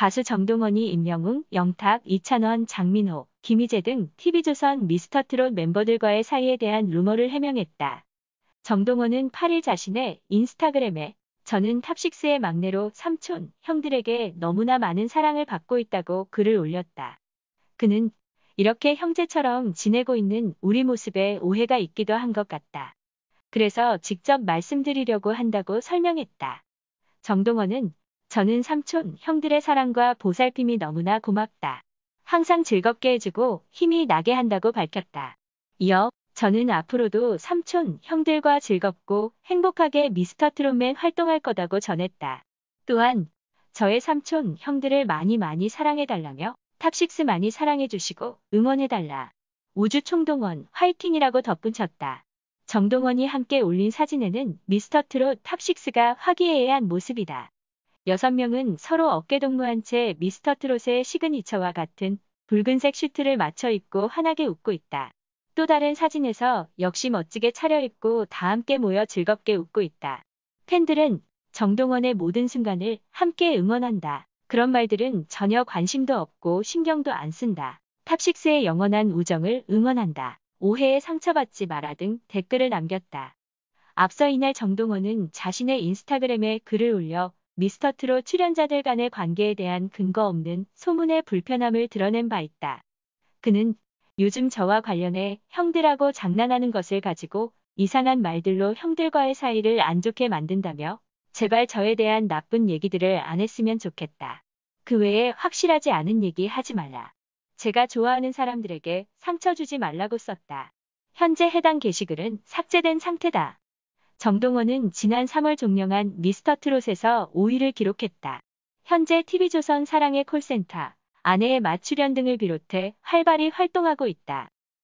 가수 정동원이 임영웅, 영탁, 이찬원, 장민호, 김희재 등 TV조선 미스터트롯 멤버들과의 사이에 대한 루머를 해명했다. 정동원은 8일 자신의 인스타그램에 저는 탑식스의 막내로 삼촌, 형들에게 너무나 많은 사랑을 받고 있다고 글을 올렸다. 그는 이렇게 형제처럼 지내고 있는 우리 모습에 오해가 있기도 한 것 같다. 그래서 직접 말씀드리려고 한다고 설명했다. 정동원은 저는 삼촌, 형들의 사랑과 보살핌이 너무나 고맙다. 항상 즐겁게 해주고 힘이 나게 한다고 밝혔다. 이어 저는 앞으로도 삼촌, 형들과 즐겁고 행복하게 미스터 트롯맨 활동할 거다고 전했다. 또한 저의 삼촌, 형들을 많이 많이 사랑해달라며 탑식스 많이 사랑해주시고 응원해달라. 우주 총동원 화이팅이라고 덧붙였다. 정동원이 함께 올린 사진에는 미스터 트롯 탑식스가 화기애애한 모습이다. 6명은 서로 어깨동무한 채 미스터 트롯의 시그니처와 같은 붉은색 슈트를 맞춰 입고 환하게 웃고 있다. 또 다른 사진에서 역시 멋지게 차려입고 다 함께 모여 즐겁게 웃고 있다. 팬들은 정동원의 모든 순간을 함께 응원한다. 그런 말들은 전혀 관심도 없고 신경도 안 쓴다. 탑식스의 영원한 우정을 응원한다. 오해에 상처받지 마라 등 댓글을 남겼다. 앞서 이날 정동원은 자신의 인스타그램에 글을 올려 미스터트롯 출연자들 간의 관계에 대한 근거 없는 소문의 불편함을 드러낸 바 있다. 그는 요즘 저와 관련해 형들하고 장난하는 것을 가지고 이상한 말들로 형들과의 사이를 안 좋게 만든다며 제발 저에 대한 나쁜 얘기들을 안 했으면 좋겠다. 그 외에 확실하지 않은 얘기 하지 말라. 제가 좋아하는 사람들에게 상처 주지 말라고 썼다. 현재 해당 게시글은 삭제된 상태다. 정동원은 지난 3월 종영한 미스터트롯에서 5위를 기록했다. 현재 TV조선 사랑의 콜센터, 아내의 맞추련 등을 비롯해 활발히 활동하고 있다.